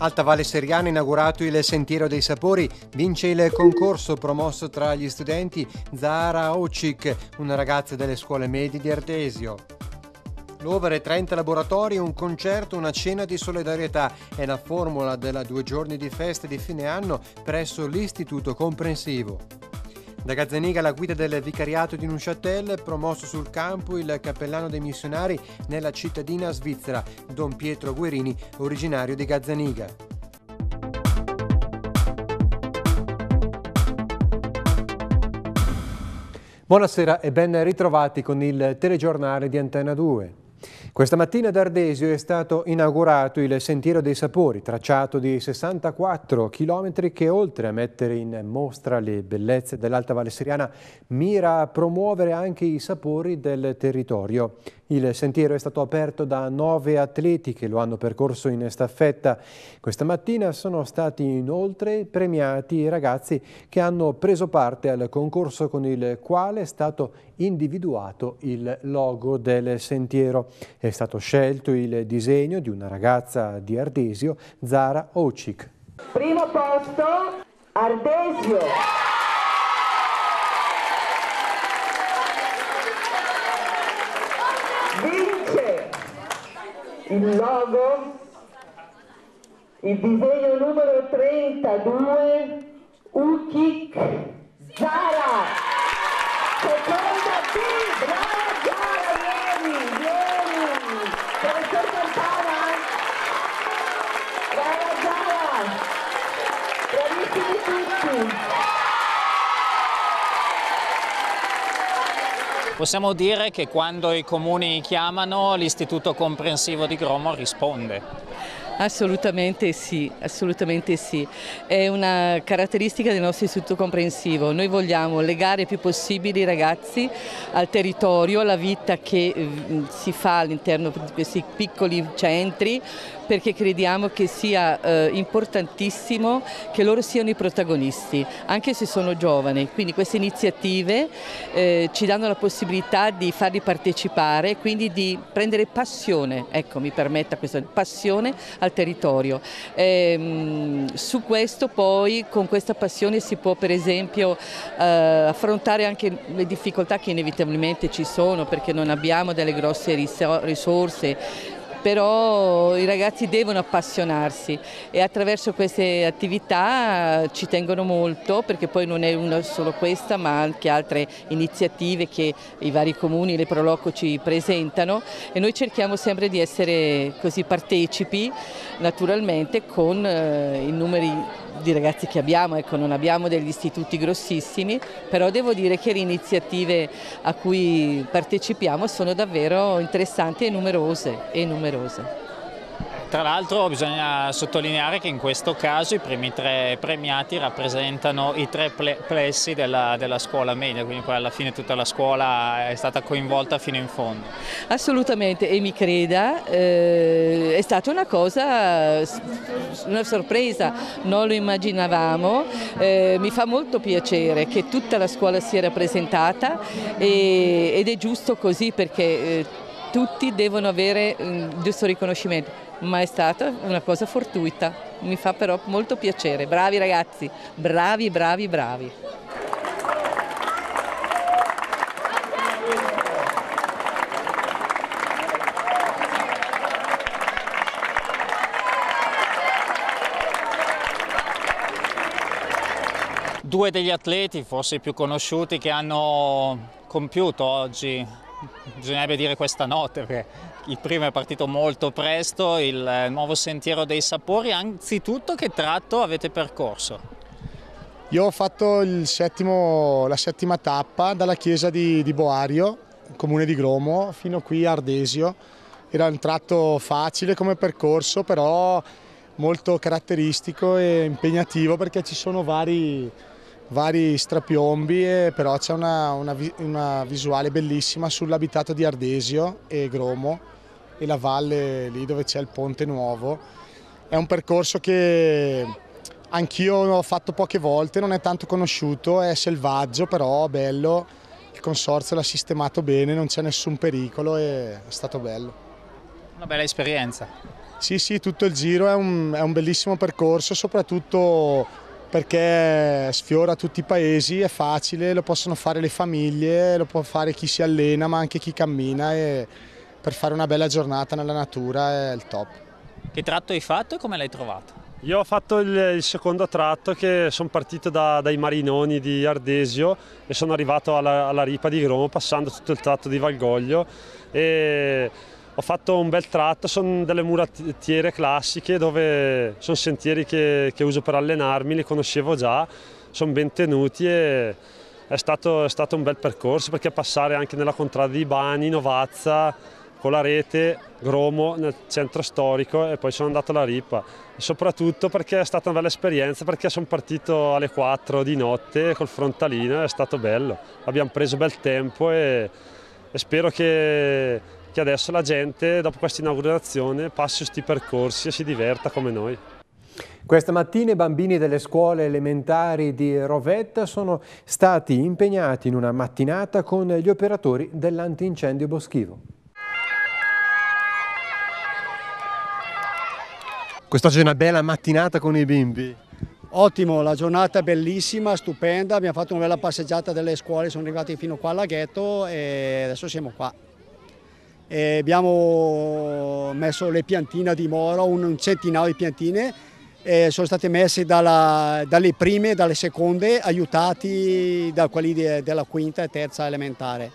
Alta Valle Seriana, inaugurato il Sentiero dei Sapori, vince il concorso promosso tra gli studenti Zahara Ocic, una ragazza delle scuole medie di Artesio. L'Overe 30 laboratori, un concerto, una cena di solidarietà è la formula della due giorni di festa di fine anno presso l'Istituto Comprensivo. Da Gazzaniga alla guida del vicariato di Neuchâtel, promosso sul campo il cappellano dei missionari nella cittadina svizzera, Don Pietro Guerini, originario di Gazzaniga. Buonasera e ben ritrovati con il telegiornale di Antena 2. Questa mattina ad Ardesio è stato inaugurato il Sentiero dei Sapori, tracciato di 64 chilometri che oltre a mettere in mostra le bellezze dell'Alta Valle Siriana mira a promuovere anche i sapori del territorio. Il sentiero è stato aperto da nove atleti che lo hanno percorso in staffetta. Questa mattina sono stati inoltre premiati i ragazzi che hanno preso parte al concorso con il quale è stato individuato il logo del sentiero. È stato scelto il disegno di una ragazza di Ardesio, Zara Ocic. Primo posto, Ardesio. Vince il logo, il disegno numero 32, Ucic. Possiamo dire che quando i comuni chiamano l'istituto comprensivo di Gromo risponde. Assolutamente sì, assolutamente sì. È una caratteristica del nostro istituto comprensivo. Noi vogliamo legare il più possibile i ragazzi al territorio, alla vita che eh, si fa all'interno di questi piccoli centri perché crediamo che sia eh, importantissimo che loro siano i protagonisti, anche se sono giovani. Quindi queste iniziative eh, ci danno la possibilità di farli partecipare, quindi di prendere passione, ecco mi permetta questa passione al al territorio. E, ehm, su questo poi con questa passione si può per esempio eh, affrontare anche le difficoltà che inevitabilmente ci sono perché non abbiamo delle grosse risorse però i ragazzi devono appassionarsi e attraverso queste attività ci tengono molto perché poi non è una solo questa ma anche altre iniziative che i vari comuni, le Proloco ci presentano e noi cerchiamo sempre di essere così partecipi naturalmente con eh, i numeri di ragazzi che abbiamo, ecco, non abbiamo degli istituti grossissimi, però devo dire che le iniziative a cui partecipiamo sono davvero interessanti e numerose. E numerose. Tra l'altro bisogna sottolineare che in questo caso i primi tre premiati rappresentano i tre plessi della, della, scuola media, quindi poi alla fine tutta la scuola è stata coinvolta fino in fondo. Assolutamente e mi creda, eh, è stata una cosa, una sorpresa, non lo immaginavamo, eh, mi fa molto piacere che tutta la scuola sia rappresentata e, ed è giusto così perché... Eh, tutti devono avere mm, il giusto riconoscimento ma è stata una cosa fortuita, mi fa però molto piacere. Bravi ragazzi, bravi, bravi, bravi. Due degli atleti, forse i più conosciuti, che hanno compiuto oggi, bisognerebbe dire questa notte, perché il primo è partito molto presto, il eh, nuovo sentiero dei sapori. Anzitutto che tratto avete percorso? Io ho fatto settimo, la settima tappa dalla chiesa di, di Boario, comune di Gromo, fino qui a Ardesio. Era un tratto facile come percorso, però molto caratteristico e impegnativo perché ci sono vari, vari strapiombi, però c'è una, una, una, visuale bellissima sull'abitato di Ardesio e Gromo e la valle lì dove c'è il ponte nuovo. È un percorso che anch'io ho fatto poche volte, non è tanto conosciuto, è selvaggio però bello, il consorzio l'ha sistemato bene, non c'è nessun pericolo e è stato bello. Una bella esperienza. Sì, sì, tutto il giro è un, è un bellissimo percorso, soprattutto perché sfiora tutti i paesi, è facile, lo possono fare le famiglie, lo può fare chi si allena ma anche chi cammina. E per fare una bella giornata nella natura è il top. Che tratto hai fatto e come l'hai trovato? Io ho fatto il, il secondo tratto che sono partito da, dai Marinoni di Ardesio e sono arrivato alla, alla, Ripa di Gromo passando tutto il tratto di Valgoglio e ho fatto un bel tratto, sono delle murattiere classiche dove sono sentieri che, che uso per allenarmi, li conoscevo già, sono ben tenuti e è stato, è stato un bel percorso perché passare anche nella contrada di Bani, Novazza, con la rete, Gromo nel centro storico e poi sono andato alla Ripa. soprattutto perché è stata una bella esperienza, perché sono partito alle 4 di notte col frontalino, è stato bello. Abbiamo preso bel tempo e, e spero che, che adesso la gente, dopo questa inaugurazione, passi questi percorsi e si diverta come noi. Questa mattina i bambini delle scuole elementari di Rovetta sono stati impegnati in una mattinata con gli operatori dell'antincendio boschivo. Quest'oggi è una bella mattinata con i bimbi. Ottimo, la giornata è bellissima, stupenda, abbiamo fatto una bella passeggiata delle scuole, sono arrivati fino qua al laghetto e adesso siamo qua. E abbiamo messo le piantine a dimora, un centinaio di piantine, sono state messe dalla, dalle prime e dalle seconde, aiutati da quelli de, della quinta e terza elementare.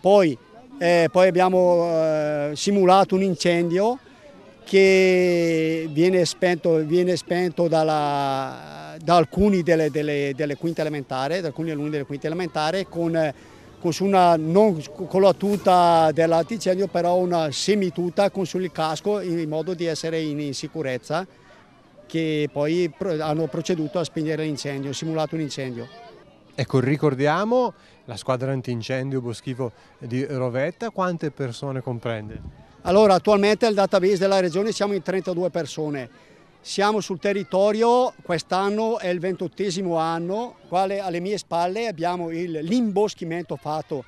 Poi, eh, poi abbiamo eh, simulato un incendio, che viene spento, viene spento dalla, da alcuni delle, delle, delle quinte elementari, da alcuni alunni delle quinte elementari con, con, una, non, con la tuta della però una semituta con sul casco in modo di essere in, in sicurezza che poi pro, hanno proceduto a spegnere l'incendio, simulato un incendio. Ecco, ricordiamo la squadra antincendio Boschivo di Rovetta, quante persone comprende? Allora attualmente al database della regione siamo in 32 persone, siamo sul territorio, quest'anno è il 28 anno, quale alle mie spalle abbiamo l'imboschimento fatto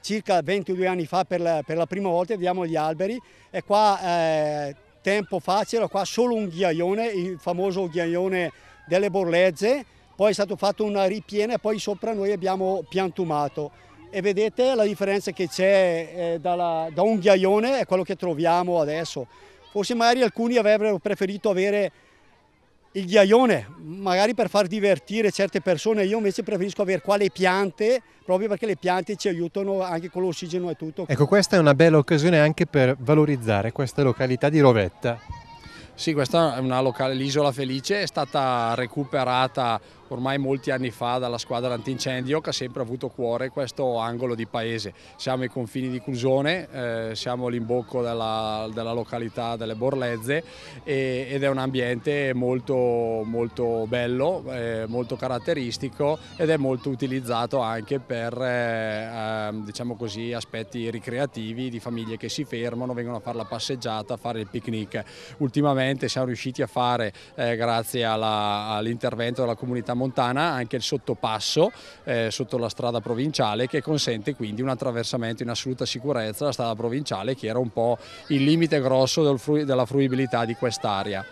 circa 22 anni fa per la, per la, prima volta, vediamo gli alberi e qua eh, tempo fa c'era qua solo un ghiaione, il famoso ghiaione delle borlezze, poi è stato fatto una ripiena e poi sopra noi abbiamo piantumato e vedete la differenza che c'è eh, da un ghiaione è quello che troviamo adesso. Forse magari alcuni avrebbero preferito avere il ghiaione, magari per far divertire certe persone, io invece preferisco avere qua le piante, proprio perché le piante ci aiutano anche con l'ossigeno e tutto. Ecco, questa è una bella occasione anche per valorizzare questa località di Rovetta. Sì, questa è una locale, l'isola felice, è stata recuperata ormai molti anni fa dalla squadra antincendio che ha sempre avuto cuore questo angolo di paese. Siamo ai confini di Clusone, eh, siamo all'imbocco della, della, località delle Borlezze e, ed è un ambiente molto, molto bello, eh, molto caratteristico ed è molto utilizzato anche per eh, ehm, diciamo così, aspetti ricreativi di famiglie che si fermano, vengono a fare la passeggiata, a fare il picnic. Ultimamente siamo riusciti a fare, eh, grazie all'intervento all della comunità comunità montana anche il sottopasso eh, sotto la strada provinciale che consente quindi un attraversamento in assoluta sicurezza della strada provinciale che era un po' il limite grosso del fru della fruibilità di quest'area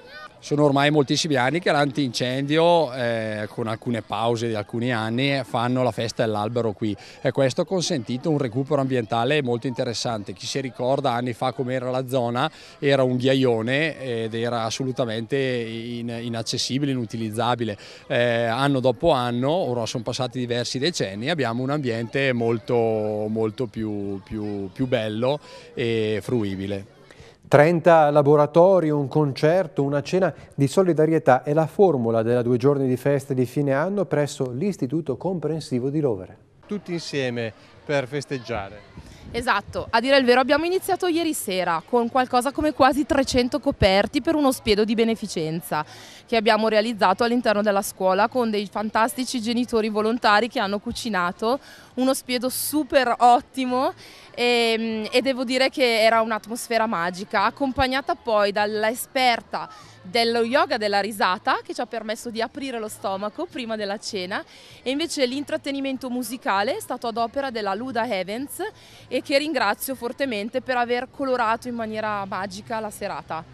sono ormai moltissimi anni che l'antincendio, eh, con alcune pause di alcuni anni, fanno la festa dell'albero qui e questo ha consentito un recupero ambientale molto interessante. Chi si ricorda anni fa com'era la zona, era un ghiaione ed era assolutamente in, inaccessibile, inutilizzabile. Eh, anno dopo anno, ora sono passati diversi decenni, abbiamo un ambiente molto, molto più, più, più bello e fruibile. 30 laboratori, un concerto, una cena di solidarietà è la formula della due giorni di feste di fine anno presso l'Istituto Comprensivo di Rovere. Tutti insieme per festeggiare. Esatto, a dire il vero abbiamo iniziato ieri sera con qualcosa come quasi 300 coperti per uno spiedo di beneficenza che abbiamo realizzato all'interno della scuola con dei fantastici genitori volontari che hanno cucinato uno spiedo super ottimo e, ehm, e devo dire che era un'atmosfera magica, accompagnata poi dall'esperta dello yoga della risata che ci ha permesso di aprire lo stomaco prima della cena e invece l'intrattenimento musicale è stato ad opera della Luda Evans e che ringrazio fortemente per aver colorato in maniera magica la serata.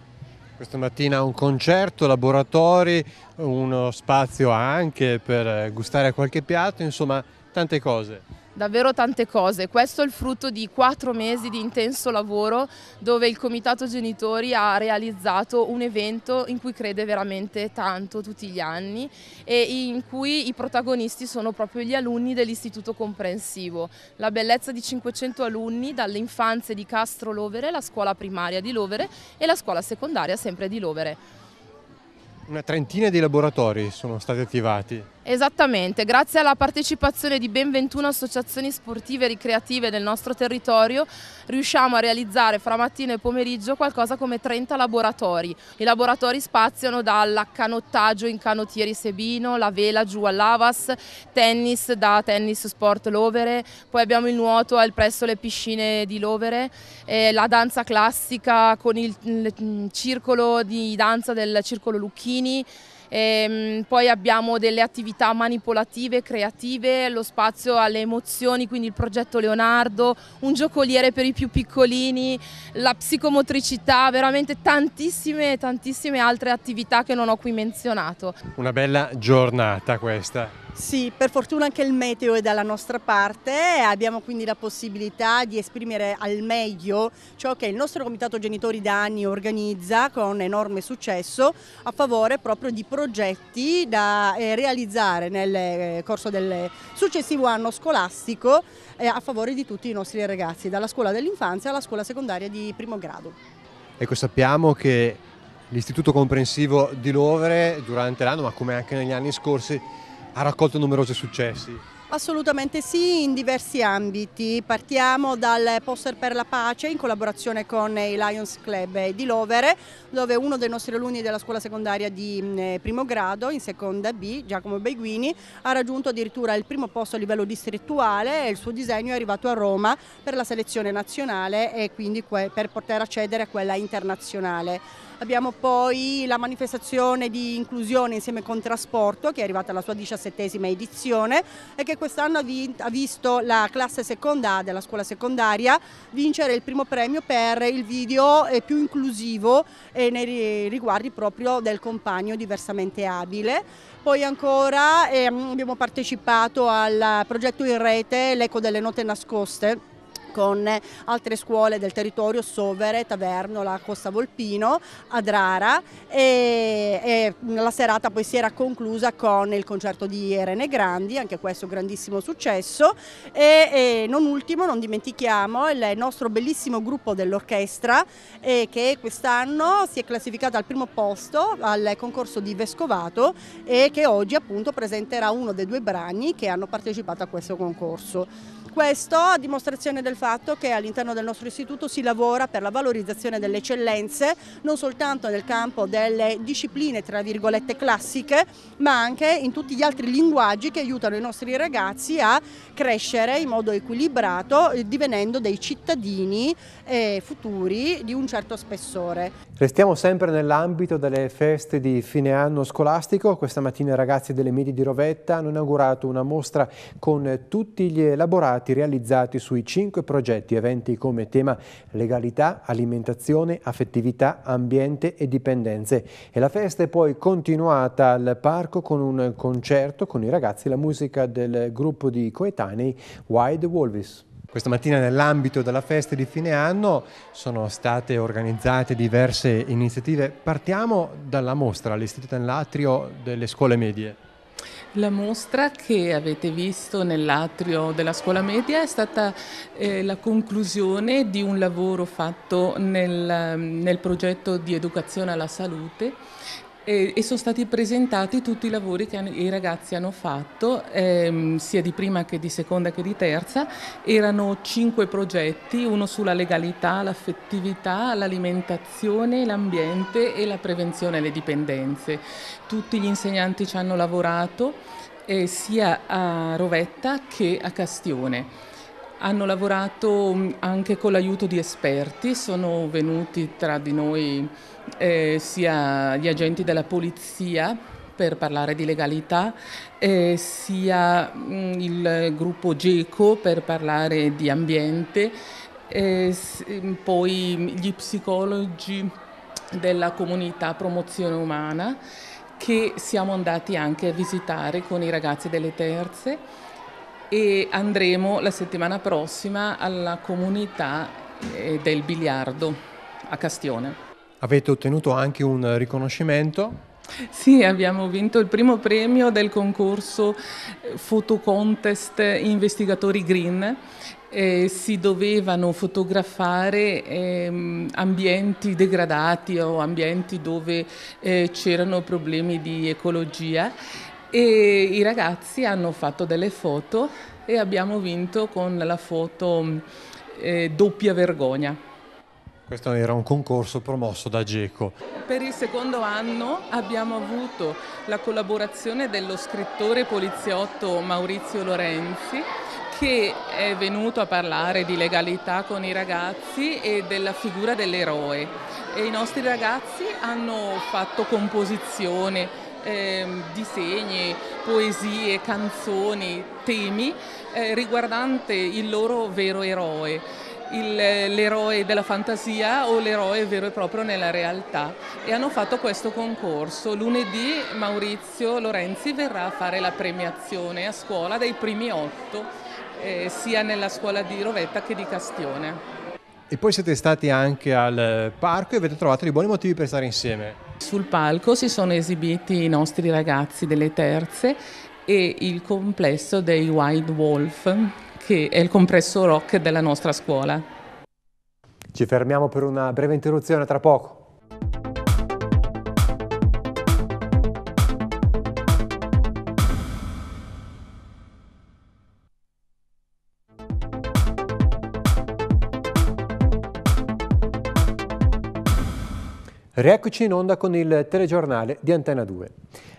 Questa mattina un concerto, laboratori, uno spazio anche per eh, gustare qualche piatto, insomma tante cose davvero tante cose. Questo è il frutto di quattro mesi di intenso lavoro dove il Comitato Genitori ha realizzato un evento in cui crede veramente tanto tutti gli anni e in cui i protagonisti sono proprio gli alunni dell'Istituto Comprensivo. La bellezza di 500 alunni dalle infanze di Castro Lovere, la scuola primaria di Lovere e la scuola secondaria sempre di Lovere. Una trentina di laboratori sono stati attivati. Esattamente, grazie alla partecipazione di ben 21 associazioni sportive e ricreative del nostro territorio riusciamo a realizzare fra mattino e pomeriggio qualcosa come 30 laboratori. I laboratori spaziano dall'accanottaggio in canottieri Sebino, la vela giù a all'Avas, tennis da tennis sport Lovere, poi abbiamo il nuoto presso le piscine di Lovere, eh, la danza classica con il, il, il mm, circolo di danza del circolo Lucchini, e, ehm, poi abbiamo delle attività manipolative, creative, lo spazio alle emozioni, quindi il progetto Leonardo, un giocoliere per i più piccolini, la psicomotricità, veramente tantissime, tantissime altre attività che non ho qui menzionato. Una bella giornata questa. Sì, per fortuna anche il meteo è dalla nostra parte e abbiamo quindi la possibilità di esprimere al meglio ciò che il nostro comitato genitori da anni organizza con enorme successo a favore proprio di progetti da eh, realizzare nel eh, corso del successivo anno scolastico eh, a favore di tutti i nostri ragazzi, dalla scuola dell'infanzia alla scuola secondaria di primo grado. Ecco, sappiamo che l'istituto comprensivo di Lovere durante l'anno, ma come anche negli anni scorsi, ha raccolto numerosi successi. Assolutamente sì, in diversi ambiti. Partiamo dal poster per la pace in collaborazione con i Lions Club di Lovere, dove uno dei nostri alunni della scuola secondaria di eh, primo grado, in seconda B, Giacomo Beguini, ha raggiunto addirittura il primo posto a livello distrettuale e il suo disegno è arrivato a Roma per la selezione nazionale e quindi per poter accedere a quella internazionale. Abbiamo poi la manifestazione di inclusione insieme con trasporto che è arrivata alla sua diciassettesima edizione e che quest'anno ha, visto la classe seconda della scuola secondaria vincere il primo premio per il video eh, più inclusivo nei riguardi proprio del compagno diversamente abile. Poi ancora ehm, abbiamo partecipato al progetto in rete L'eco delle note nascoste con altre scuole del territorio, Sovere, Tavernola, Costa Volpino, Adrara e, e la serata poi si era conclusa con il concerto di Irene Grandi, anche questo grandissimo successo e, e non ultimo, non dimentichiamo il nostro bellissimo gruppo dell'orchestra eh, che quest'anno si è classificata al primo posto al concorso di Vescovato e che oggi appunto presenterà uno dei due brani che hanno partecipato a questo concorso. Questo a dimostrazione del fatto che all'interno del nostro istituto si lavora per la valorizzazione delle eccellenze, non soltanto nel campo delle discipline tra virgolette classiche, ma anche in tutti gli altri linguaggi che aiutano i nostri ragazzi a crescere in modo equilibrato, eh, divenendo dei cittadini eh, futuri di un certo spessore. Restiamo sempre nell'ambito delle feste di fine anno scolastico. Questa mattina i ragazzi delle medie di Rovetta hanno inaugurato una mostra con tutti gli elaborati fatti realizzati sui cinque progetti eventi come tema legalità, alimentazione, affettività, ambiente e dipendenze. E la festa è poi continuata al parco con un concerto con i ragazzi la musica del gruppo di coetanei Wide Wolves. Questa mattina nell'ambito della festa di fine anno sono state organizzate diverse iniziative. Partiamo dalla mostra all'Istituto Latrio delle scuole medie. La mostra che avete visto nell'atrio della scuola media è stata eh, la conclusione di un lavoro fatto nel, nel progetto di educazione alla salute e, e, sono stati presentati tutti i lavori che hanno, i ragazzi hanno fatto, ehm, sia di prima che di seconda che di terza. Erano cinque progetti, uno sulla legalità, l'affettività, l'alimentazione, l'ambiente e la prevenzione delle dipendenze. Tutti gli insegnanti ci hanno lavorato eh, sia a Rovetta che a Castione. Hanno lavorato mm, anche con l'aiuto di esperti, sono venuti tra di noi eh, sia gli agenti della polizia per parlare di legalità, eh, sia mm, il gruppo GECO per parlare di ambiente, eh, mm, poi gli psicologi della comunità promozione umana che siamo andati anche a visitare con i ragazzi delle terze e andremo la settimana prossima alla comunità eh, del biliardo a Castione. Avete ottenuto anche un riconoscimento? Sì, abbiamo vinto il primo premio del concorso eh, Photo Investigatori Green. Eh, si dovevano fotografare ehm, ambienti degradati o ambienti dove eh, c'erano problemi di ecologia e i ragazzi hanno fatto delle foto e abbiamo vinto con la foto eh, doppia vergogna. Questo era un concorso promosso da GECO. Per il secondo anno abbiamo avuto la collaborazione dello scrittore poliziotto Maurizio Lorenzi che è venuto a parlare di legalità con i ragazzi e della figura dell'eroe. E I nostri ragazzi hanno fatto composizione eh, disegni, poesie, canzoni, temi eh, riguardante il loro vero eroe, eh, l'eroe della fantasia o l'eroe vero e proprio nella realtà e hanno fatto questo concorso. Lunedì Maurizio Lorenzi verrà a fare la premiazione a scuola dei primi otto, eh, sia nella scuola di Rovetta che di Castione. E poi siete stati anche al eh, parco e avete trovato dei buoni motivi per stare insieme. Sul palco si sono esibiti i nostri ragazzi delle terze e il complesso dei Wild Wolf, che è il compresso rock della nostra scuola. Ci fermiamo per una breve interruzione tra poco. Rieccoci in onda con il telegiornale di Antena 2.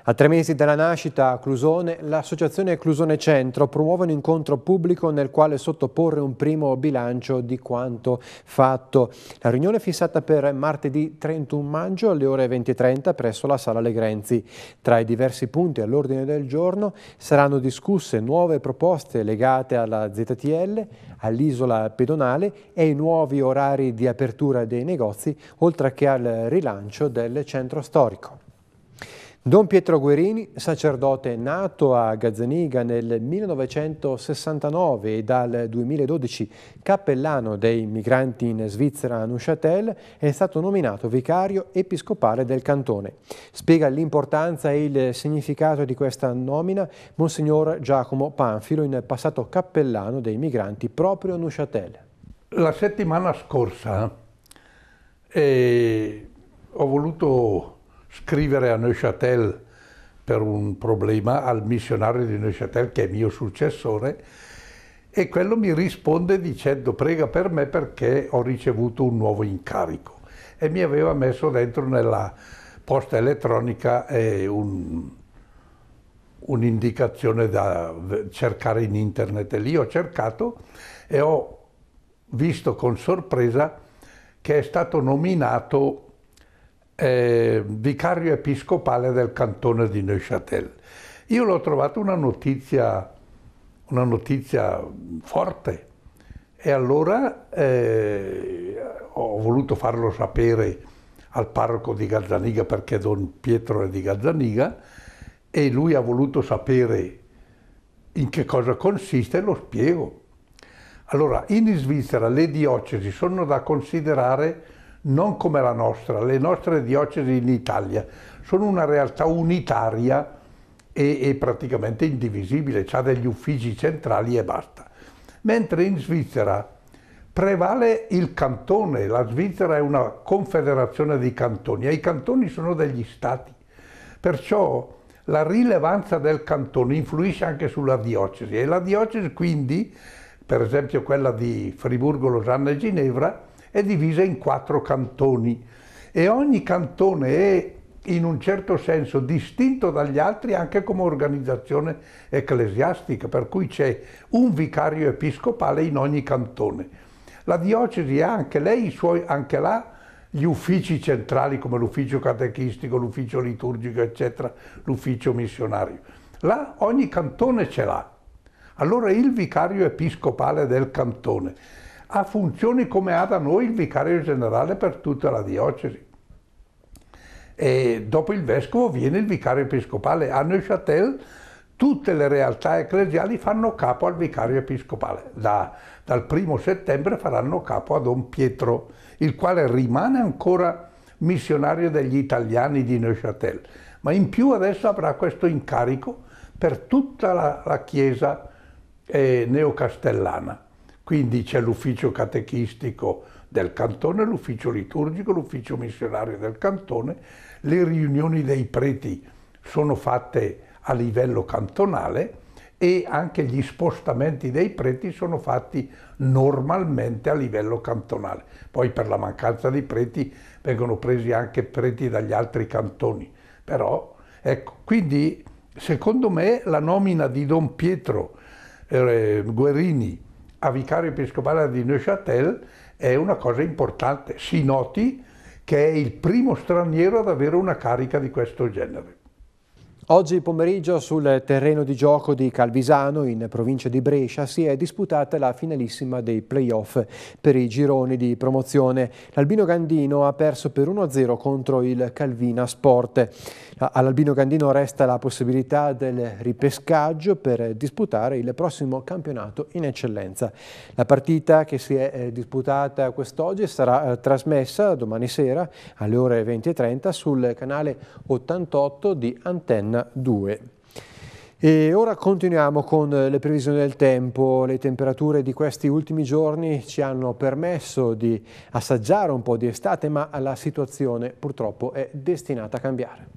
A tre mesi dalla nascita a Clusone, l'associazione Clusone Centro promuove un incontro pubblico nel quale sottoporre un primo bilancio di quanto fatto. La riunione è fissata per martedì 31 maggio alle ore 20.30 presso la Sala Legrenzi. Tra i diversi punti all'ordine del giorno saranno discusse nuove proposte legate alla ZTL, all'isola pedonale e ai nuovi orari di apertura dei negozi, oltre che al rilancio del centro storico. Don Pietro Guerini, sacerdote nato a Gazzaniga nel 1969 e dal 2012 cappellano dei migranti in Svizzera a Neuchâtel, è stato nominato vicario episcopale del cantone. Spiega l'importanza e il significato di questa nomina Monsignor Giacomo Panfilo, in passato cappellano dei migranti proprio a Neuchâtel. La settimana scorsa eh, ho voluto scrivere a Neuchâtel per un problema al missionario di Neuchâtel che è mio successore e quello mi risponde dicendo prega per me perché ho ricevuto un nuovo incarico e mi aveva messo dentro nella posta elettronica eh, un, un'indicazione da cercare in internet e lì ho cercato e ho visto con sorpresa che è stato nominato eh, vicario episcopale del cantone di Neuchâtel. Io l'ho trovato una notizia, una notizia forte e allora eh, ho voluto farlo sapere al parroco di Gazzaniga perché Don Pietro è di Gazzaniga e lui ha voluto sapere in che cosa consiste e lo spiego. Allora, in Svizzera le diocesi sono da considerare non come la nostra, le nostre diocesi in Italia sono una realtà unitaria e, e praticamente indivisibile, ha degli uffici centrali e basta. Mentre in Svizzera prevale il cantone, la Svizzera è una confederazione di cantoni e i cantoni sono degli stati, perciò la rilevanza del cantone influisce anche sulla diocesi e la diocesi quindi, per esempio quella di Friburgo, Losanna e Ginevra, è divisa in quattro cantoni e ogni cantone è in un certo senso distinto dagli altri anche come organizzazione ecclesiastica, per cui c'è un vicario episcopale in ogni cantone. La diocesi ha anche lei i suoi, anche là, gli uffici centrali come l'ufficio catechistico, l'ufficio liturgico, eccetera, l'ufficio missionario. Là ogni cantone ce l'ha. Allora il vicario episcopale del cantone ha funzioni come ha da noi il vicario generale per tutta la diocesi. E dopo il vescovo viene il vicario episcopale. A Neuchâtel tutte le realtà ecclesiali fanno capo al vicario episcopale. Da, dal primo settembre faranno capo a Don Pietro, il quale rimane ancora missionario degli italiani di Neuchâtel, ma in più adesso avrà questo incarico per tutta la, la chiesa eh, neocastellana. Quindi c'è l'ufficio catechistico del cantone, l'ufficio liturgico, l'ufficio missionario del cantone, le riunioni dei preti sono fatte a livello cantonale e anche gli spostamenti dei preti sono fatti normalmente a livello cantonale. Poi per la mancanza di preti vengono presi anche preti dagli altri cantoni. Però, ecco, quindi secondo me la nomina di Don Pietro eh, Guerini a vicario episcopale di Neuchâtel è una cosa importante. Si noti che è il primo straniero ad avere una carica di questo genere. Oggi pomeriggio sul terreno di gioco di Calvisano, in provincia di Brescia, si è disputata la finalissima dei playoff per i gironi di promozione. L'Albino Gandino ha perso per 1-0 contro il Calvina Sport. All'Albino Gandino resta la possibilità del ripescaggio per disputare il prossimo campionato in eccellenza. La partita che si è eh, disputata quest'oggi sarà eh, trasmessa domani sera alle ore 20.30 sul canale 88 di Antenna pagina 2. E ora continuiamo con le previsioni del tempo, le temperature di questi ultimi giorni ci hanno permesso di assaggiare un po' di estate ma la situazione purtroppo è destinata a cambiare.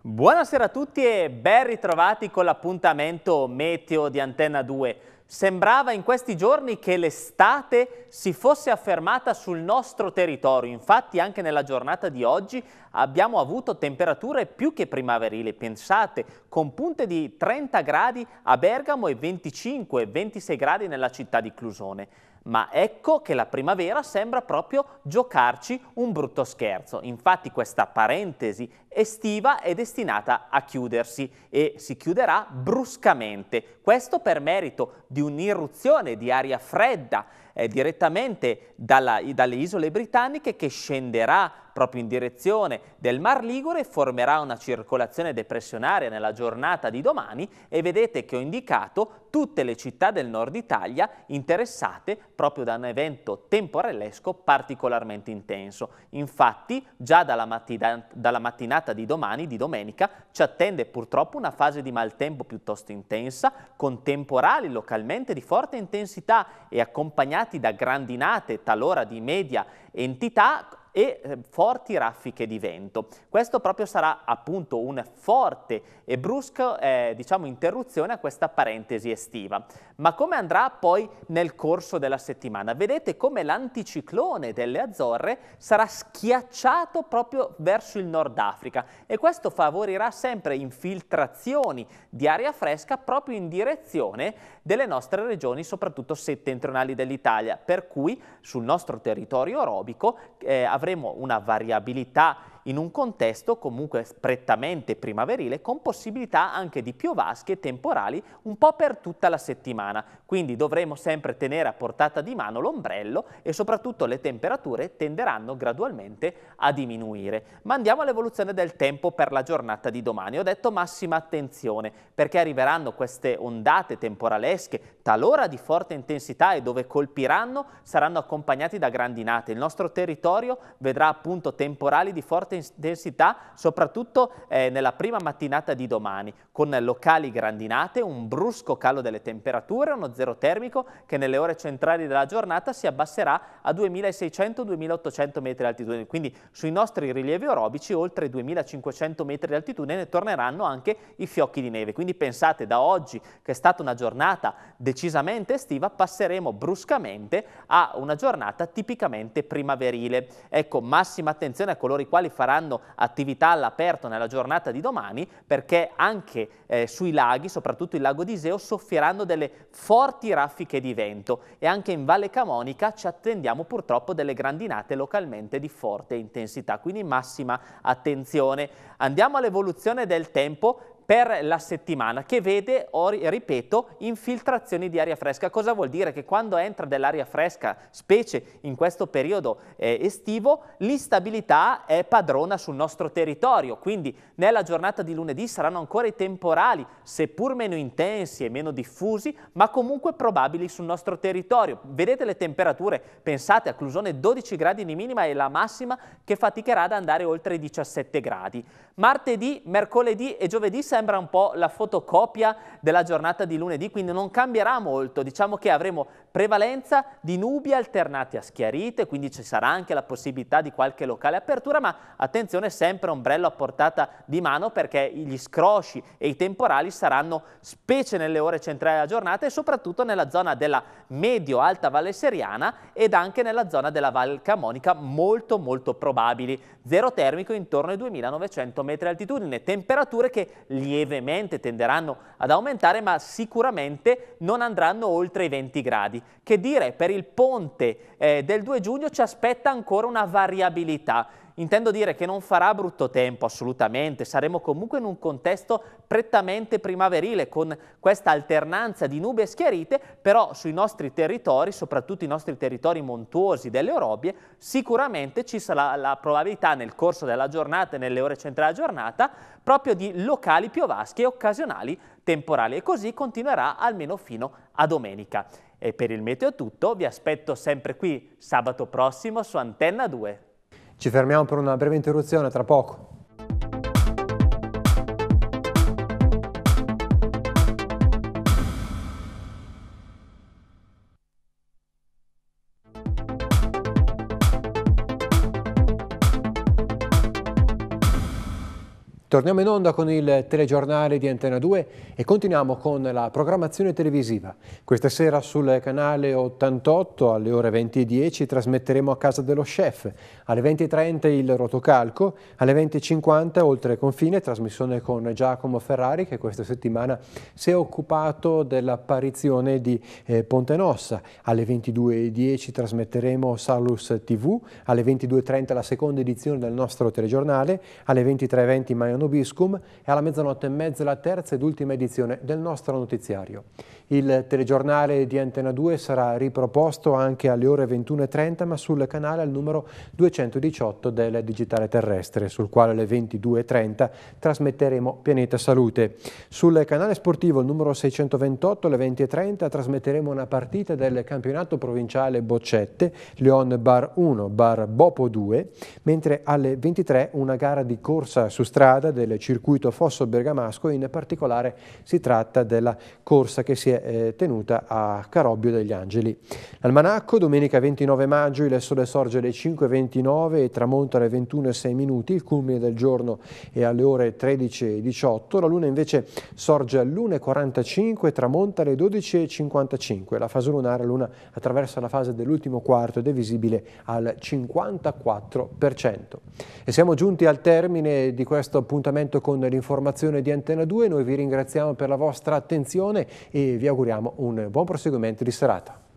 Buonasera a tutti e ben ritrovati con l'appuntamento Meteo di Antenna 2. Sembrava in questi giorni che l'estate si fosse affermata sul nostro territorio, infatti anche nella giornata di oggi abbiamo avuto temperature più che primaverili, pensate, con punte di 30 gradi a Bergamo e 25-26 gradi nella città di Clusone. Ma ecco che la primavera sembra proprio giocarci un brutto scherzo. Infatti questa parentesi estiva è destinata a chiudersi e si chiuderà bruscamente. Questo per merito di un'irruzione di aria fredda eh, direttamente dalla, dalle isole britanniche che scenderà proprio in direzione del Mar Ligure formerà una circolazione depressionaria nella giornata di domani e vedete che ho indicato tutte le città del nord Italia interessate proprio da un evento temporalesco particolarmente intenso. Infatti già dalla, mattina, dalla mattinata di domani, di domenica, ci attende purtroppo una fase di maltempo piuttosto intensa con temporali localmente di forte intensità e accompagnati da grandinate talora di media entità e ehm, forti raffiche di vento. Questo proprio sarà appunto un forte e brusco eh, diciamo interruzione a questa parentesi estiva. Ma come andrà poi nel corso della settimana? Vedete come l'anticiclone delle Azzorre sarà schiacciato proprio verso il Nord Africa e questo favorirà sempre infiltrazioni di aria fresca proprio in direzione delle nostre regioni, soprattutto settentrionali dell'Italia, per cui sul nostro territorio aerobico eh, avremo una variabilità in un contesto comunque prettamente primaverile con possibilità anche di piovasche temporali un po' per tutta la settimana. Quindi dovremo sempre tenere a portata di mano l'ombrello e soprattutto le temperature tenderanno gradualmente a diminuire. Ma andiamo all'evoluzione del tempo per la giornata di domani. Ho detto massima attenzione perché arriveranno queste ondate temporalesche talora di forte intensità e dove colpiranno saranno accompagnati da grandinate. Il nostro territorio vedrà appunto temporali di forte forte intensità, soprattutto eh, nella prima mattinata di domani, con locali grandinate, un brusco calo delle temperature, uno zero termico che nelle ore centrali della giornata si abbasserà a 2600-2800 metri di altitudine. Quindi sui nostri rilievi orobici oltre 2500 metri di altitudine ne torneranno anche i fiocchi di neve. Quindi pensate da oggi, che è stata una giornata decisamente estiva, passeremo bruscamente a una giornata tipicamente primaverile. Ecco, massima attenzione a coloro i quali faranno faranno attività all'aperto nella giornata di domani perché anche eh, sui laghi, soprattutto il lago di Iseo, soffieranno delle forti raffiche di vento e anche in Valle Camonica ci attendiamo purtroppo delle grandinate localmente di forte intensità, quindi massima attenzione. Andiamo all'evoluzione del tempo per la settimana che vede, ripeto, infiltrazioni di aria fresca. Cosa vuol dire? Che quando entra dell'aria fresca, specie in questo periodo eh, estivo, l'instabilità è padrona sul nostro territorio, quindi nella giornata di lunedì saranno ancora i temporali, seppur meno intensi e meno diffusi, ma comunque probabili sul nostro territorio. Vedete le temperature, pensate a Clusone 12 gradi di minima e la massima che faticherà ad andare oltre i 17 gradi. Martedì, mercoledì e giovedì sembra sembra un po' la fotocopia della giornata di lunedì, quindi non cambierà molto, diciamo che avremo prevalenza di nubi alternate a schiarite, quindi ci sarà anche la possibilità di qualche locale apertura, ma attenzione sempre ombrello a portata di mano perché gli scrosci e i temporali saranno specie nelle ore centrali della giornata e soprattutto nella zona della medio-alta Valle Seriana ed anche nella zona della Val Camonica molto molto probabili. Zero termico intorno ai 2900 metri altitudine, temperature che lievemente tenderanno ad aumentare, ma sicuramente non andranno oltre i 20 gradi. Che dire, per il ponte eh, del 2 giugno ci aspetta ancora una variabilità intendo dire che non farà brutto tempo assolutamente, saremo comunque in un contesto prettamente primaverile con questa alternanza di nube schiarite, però sui nostri territori, soprattutto i nostri territori montuosi delle Orobie, sicuramente ci sarà la probabilità nel corso della giornata e nelle ore centrali della giornata proprio di locali piovaschi e occasionali temporali e così continuerà almeno fino a domenica. E per il meteo è tutto, vi aspetto sempre qui sabato prossimo su Antenna 2. Ci fermiamo per una breve interruzione, tra poco. Torniamo in onda con il telegiornale di Antena 2 e continuiamo con la programmazione televisiva. Questa sera sul canale 88 alle ore 20.10 trasmetteremo a casa dello chef, alle 20.30 il rotocalco, alle 20.50 oltre confine trasmissione con Giacomo Ferrari che questa settimana si è occupato dell'apparizione di eh, Ponte Nossa, alle 22.10 trasmetteremo Salus TV, alle 22.30 la seconda edizione del nostro telegiornale, alle 23.20 Maionese Biscum è alla mezzanotte e mezza la terza ed ultima edizione del nostro notiziario. Il telegiornale di Antena 2 sarà riproposto anche alle ore 21.30 ma sul canale al numero 218 del digitale terrestre sul quale alle 22.30 trasmetteremo Pianeta Salute. Sul canale sportivo il numero 628 alle 20.30 trasmetteremo una partita del campionato provinciale Boccette, Leon Bar 1, Bar Bopo 2, mentre alle 23 una gara di corsa su strada del circuito Fosso Bergamasco, in particolare si tratta della corsa che si è è eh, tenuta a Carobbio degli Angeli. L'almanacco, domenica 29 maggio, il sole sorge alle 5.29 e tramonta alle 21.06 minuti, il culmine del giorno è alle ore 13.18, la luna invece sorge alle 1.45 e tramonta alle 12.55. La fase lunare, luna attraversa la fase dell'ultimo quarto ed è visibile al 54%. E siamo giunti al termine di questo appuntamento con l'informazione di Antena 2, noi vi ringraziamo per la vostra attenzione e vi vi auguriamo un buon proseguimento di serata.